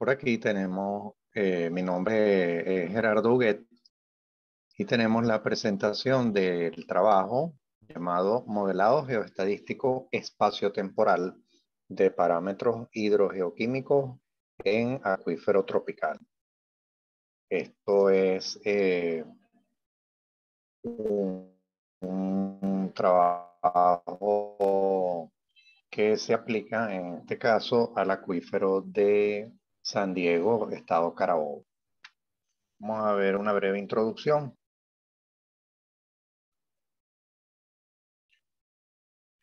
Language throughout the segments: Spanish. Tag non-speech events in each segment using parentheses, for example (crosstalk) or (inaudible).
Por aquí tenemos, eh, mi nombre es Gerardo Huguet y tenemos la presentación del trabajo llamado Modelado Geoestadístico Espacio-Temporal de Parámetros Hidrogeoquímicos en Acuífero Tropical. Esto es eh, un trabajo que se aplica en este caso al acuífero de San Diego, Estado Carabobo. Vamos a ver una breve introducción.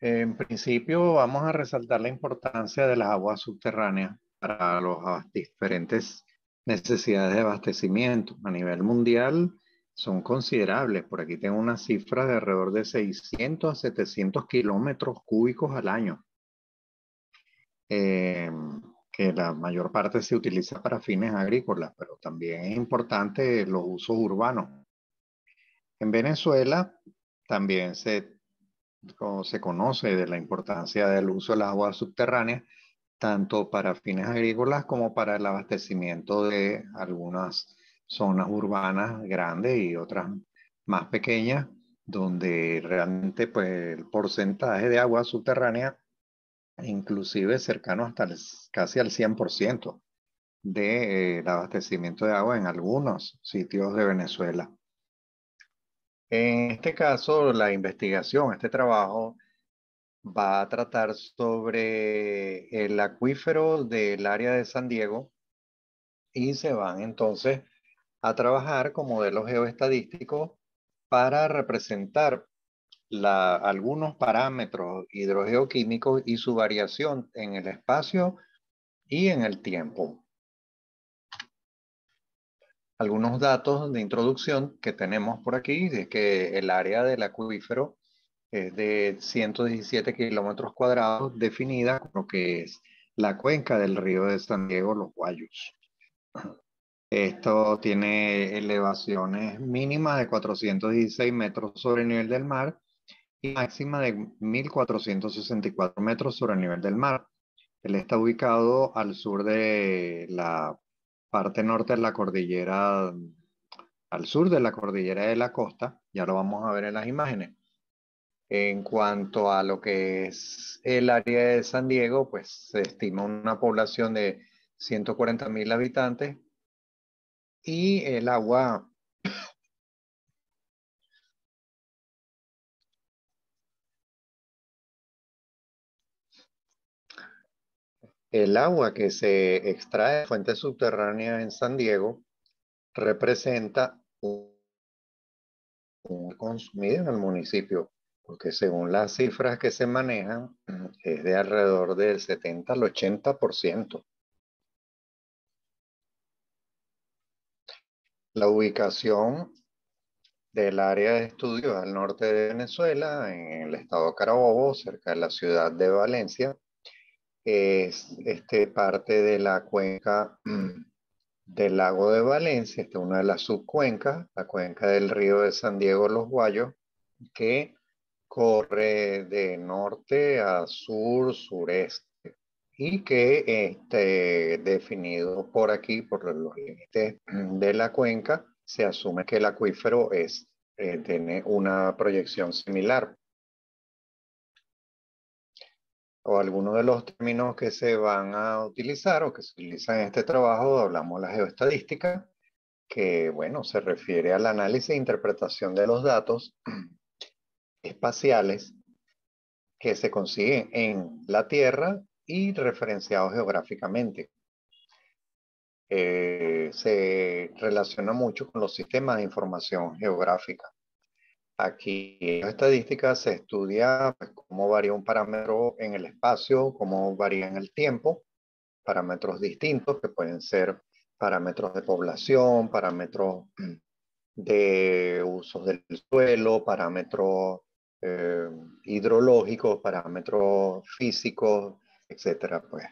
En principio vamos a resaltar la importancia de las aguas subterráneas para las diferentes necesidades de abastecimiento. A nivel mundial son considerables. Por aquí tengo una cifra de alrededor de 600 a 700 kilómetros cúbicos al año. Eh, que la mayor parte se utiliza para fines agrícolas, pero también es importante los usos urbanos. En Venezuela también se, se conoce de la importancia del uso de las aguas subterráneas, tanto para fines agrícolas como para el abastecimiento de algunas zonas urbanas grandes y otras más pequeñas, donde realmente pues, el porcentaje de agua subterránea inclusive cercano hasta casi al 100% del de, eh, abastecimiento de agua en algunos sitios de Venezuela. En este caso, la investigación, este trabajo, va a tratar sobre el acuífero del área de San Diego y se van entonces a trabajar con modelos geoestadísticos para representar algunos parámetros hidrogeoquímicos y su variación en el espacio y en el tiempo. Algunos datos de introducción que tenemos por aquí es que el área del acuífero es de 117 kilómetros cuadrados definida como que es la cuenca del río de San Diego, Los Guayos. Esto tiene elevaciones mínimas de 416 metros sobre el nivel del mar y máxima de 1.464 metros sobre el nivel del mar. Él está ubicado al sur de la parte norte de la cordillera, al sur de la cordillera de la costa, ya lo vamos a ver en las imágenes. En cuanto a lo que es el área de San Diego, pues se estima una población de 140.000 habitantes y el agua el agua que se extrae de fuentes subterráneas en San Diego representa un, consumido en el municipio, porque según las cifras que se manejan, (clears throat) es de alrededor del 70 al 80%. La ubicación del área de estudios al norte de Venezuela, en el estado Carabobo, cerca de la ciudad de Valencia, es este, parte de la cuenca mm, del lago de Valencia, esta una de las subcuencas, la cuenca del río de San Diego Los Guayos, que corre de norte a sur, sureste, y que este, definido por aquí, por los límites mm, de la cuenca, se asume que el acuífero es, eh, tiene una proyección similar o algunos de los términos que se van a utilizar o que se utilizan en este trabajo, hablamos de la geoestadística, que bueno, se refiere al análisis e interpretación de los datos (clears throat) espaciales que se consiguen en la Tierra y referenciados geográficamente. Eh, se relaciona mucho con los sistemas de información geográfica. Aquí en la estadística se estudia pues, cómo varía un parámetro en el espacio, cómo varía en el tiempo, parámetros distintos que pueden ser parámetros de población, parámetros mm, de usos del suelo, parámetros eh, hidrológicos, parámetros físicos, etcétera. Pues.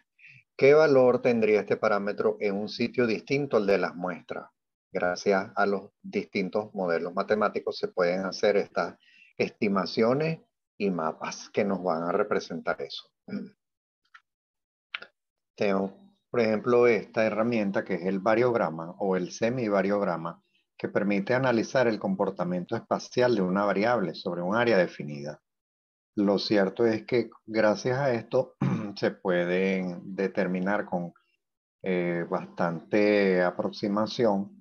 ¿qué valor tendría este parámetro en un sitio distinto al de las muestras? gracias a los distintos modelos matemáticos se pueden hacer estas estimaciones y mapas que nos van a representar eso. (clears throat) Tenemos, por ejemplo, esta herramienta que es el variograma o el semivariograma que permite analizar el comportamiento espacial de una variable sobre un área definida. Lo cierto es que gracias a esto (clears throat) se pueden determinar con eh, bastante aproximación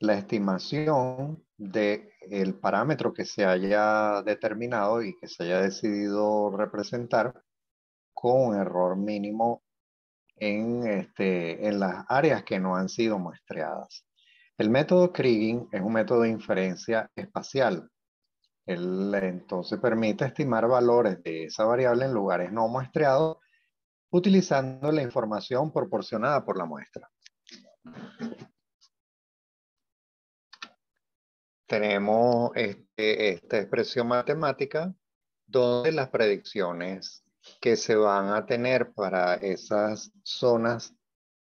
la estimación del el parámetro que se haya determinado y que se haya decidido representar con un error mínimo en, este, en las áreas que no han sido muestreadas. El método Kriging es un método de inferencia espacial. Él entonces permite estimar valores de esa variable en lugares no muestreados utilizando la información proporcionada por la muestra. tenemos este, esta expresión matemática donde las predicciones que se van a tener para esas zonas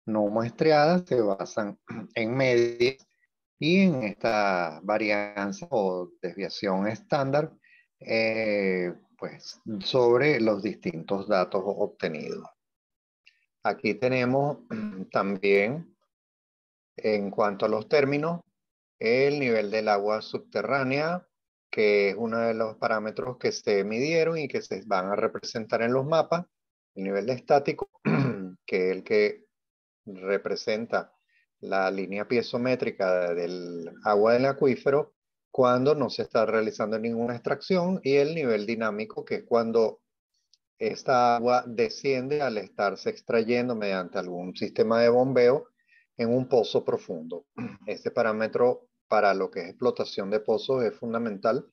no muestreadas se basan (clears throat) en medias y en esta varianza o desviación estándar eh, pues, sobre los distintos datos obtenidos. Aquí tenemos (clears throat) también, en cuanto a los términos, el nivel del agua subterránea, que es uno de los parámetros que se midieron y que se van a representar en los mapas, el nivel estático, (clears throat) que es el que representa la línea piezométrica del agua del acuífero cuando no se está realizando ninguna extracción y el nivel dinámico, que es cuando esta agua desciende al estarse extrayendo mediante algún sistema de bombeo en un pozo profundo. (clears throat) Este parámetro para lo que es explotación de pozos es fundamental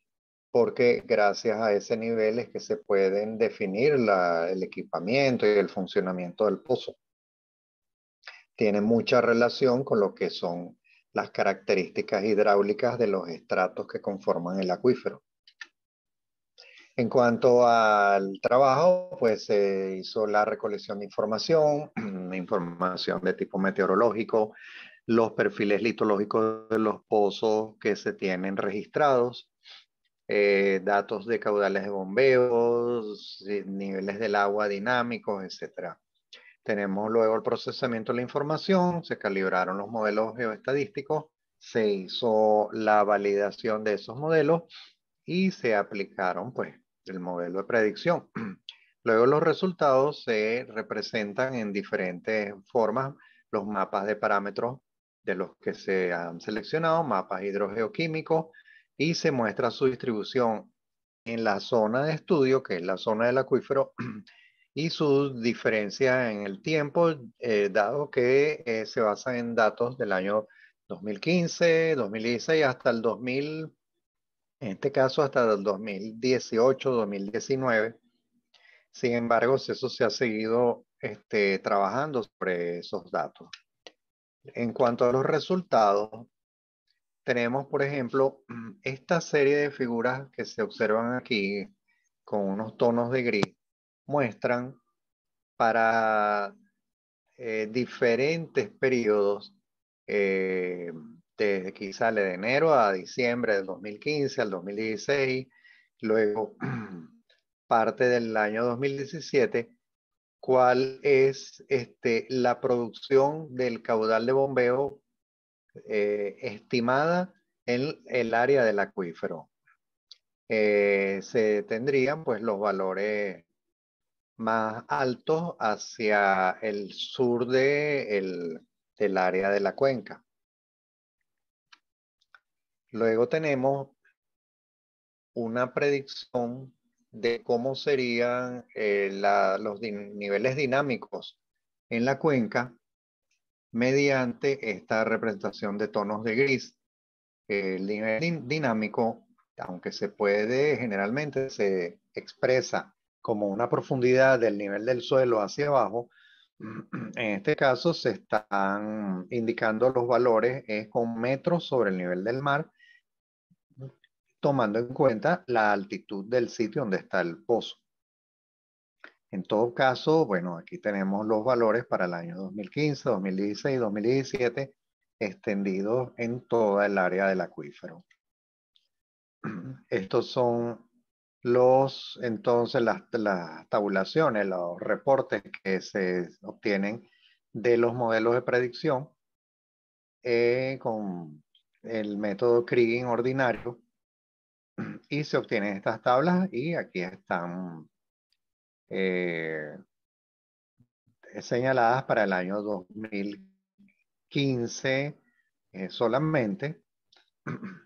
porque gracias a ese nivel es que se pueden definir el equipamiento y el funcionamiento del pozo. Tiene mucha relación con lo que son las características hidráulicas de los estratos que conforman el acuífero. En cuanto al trabajo, pues se hizo la recolección de información, (clears throat) información de tipo meteorológico, los perfiles litológicos de los pozos que se tienen registrados, eh, datos de caudales de bombeos, eh, niveles del agua dinámicos, etc. Tenemos luego el procesamiento de la información, se calibraron los modelos geoestadísticos, se hizo la validación de esos modelos y se aplicaron pues el modelo de predicción. (clears throat) Luego los resultados se representan en diferentes formas, los mapas de parámetros de los que se han seleccionado, mapas hidrogeoquímicos, y se muestra su distribución en la zona de estudio, que es la zona del acuífero, (clears throat) y su diferencia en el tiempo, eh, dado que eh, se basa en datos del año 2015, 2016 hasta el 2000 en este caso hasta el 2018-2019. Sin embargo, eso se ha seguido este, trabajando sobre esos datos. En cuanto a los resultados, tenemos, por ejemplo, (clears throat) esta serie de figuras que se observan aquí con unos tonos de gris, muestran para eh, diferentes periodos eh, que este, aquí sale de enero a diciembre del 2015 al 2016, luego (clears throat) parte del año 2017, cuál es este, la producción del caudal de bombeo eh, estimada en el área del acuífero. Eh, se tendrían pues los valores más altos hacia el sur de el, del área de la cuenca. Luego tenemos una predicción de cómo serían eh, los niveles dinámicos en la cuenca mediante esta representación de tonos de gris. El nivel dinámico, aunque se puede generalmente, se expresa como una profundidad del nivel del suelo hacia abajo, (clears throat) en este caso se están indicando los valores es con metros sobre el nivel del mar tomando en cuenta la altitud del sitio donde está el pozo. En todo caso, bueno, aquí tenemos los valores para el año 2015, 2016, y 2017, extendidos en toda el área del acuífero. Estos son los, entonces, las, tabulaciones, los reportes que se obtienen de los modelos de predicción eh, con el método Krigin ordinario y se obtienen estas tablas y aquí están eh, señaladas para el año 2015 eh, solamente. (clears throat)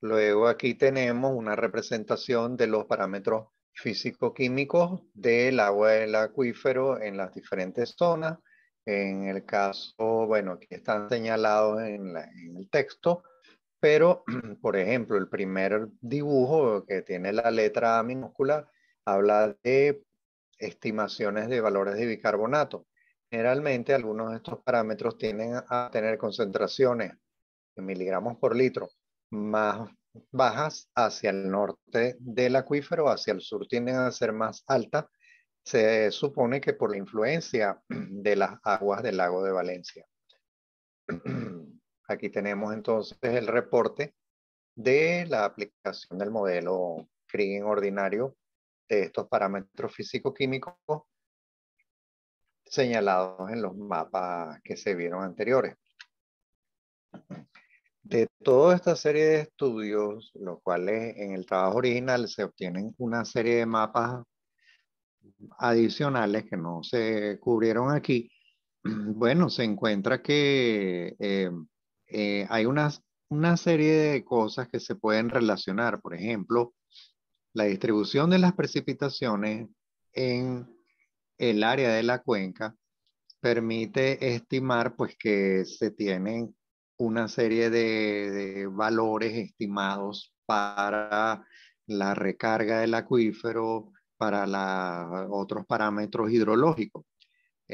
Luego aquí tenemos una representación de los parámetros físico-químicos del agua del acuífero en las diferentes zonas. En el caso, bueno, aquí están señalados en el texto pero, (clears throat) por ejemplo, el primer dibujo que tiene la letra A minúscula habla de estimaciones de valores de bicarbonato. Generalmente algunos de estos parámetros tienen a tener concentraciones en miligramos por litro más bajas hacia el norte del acuífero, hacia el sur tienden a ser más altas. Se supone que por la influencia (clears throat) de las aguas del lago de Valencia. (clears throat) Aquí tenemos entonces el reporte de la aplicación del modelo en ordinario de estos parámetros físico-químicos señalados en los mapas que se vieron anteriores. De toda esta serie de estudios, los cuales en el trabajo original se obtienen una serie de mapas adicionales que no se cubrieron aquí, (clears throat) bueno, se encuentra que eh, eh, hay una serie de cosas que se pueden relacionar. Por ejemplo, la distribución de las precipitaciones en el área de la cuenca permite estimar pues que se tienen una serie de, valores estimados para la recarga del acuífero, para la, otros parámetros hidrológicos.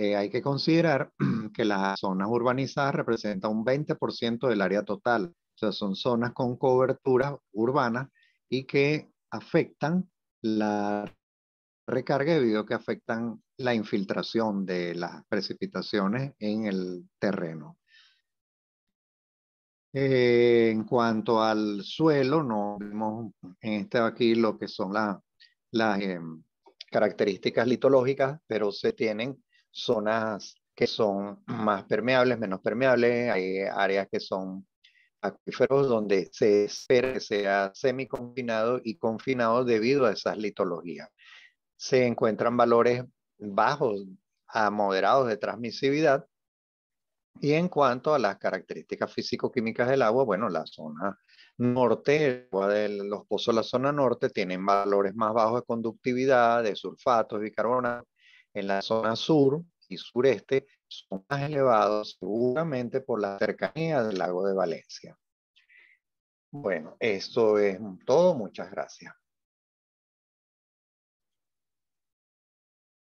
Eh, hay que considerar (clears throat) que las zonas urbanizadas representan un 20% del área total. O sea, son zonas con cobertura urbana y que afectan la recarga debido a que afectan la infiltración de las precipitaciones en el terreno. Eh, en cuanto al suelo, no vemos en este aquí lo que son las em, características litológicas, pero se tienen zonas que son más permeables, menos permeables, hay áreas que son acuíferos donde se espera que sea semiconfinado y confinado debido a esas litologías. Se encuentran valores bajos a moderados de transmisividad y en cuanto a las características físico-químicas del agua, bueno, la zona norte, los pozos de la zona norte tienen valores más bajos de conductividad, de sulfatos, bicarbonato, en la zona sur y sureste son más elevados seguramente por la cercanía del lago de Valencia. Bueno, eso es todo. Muchas gracias.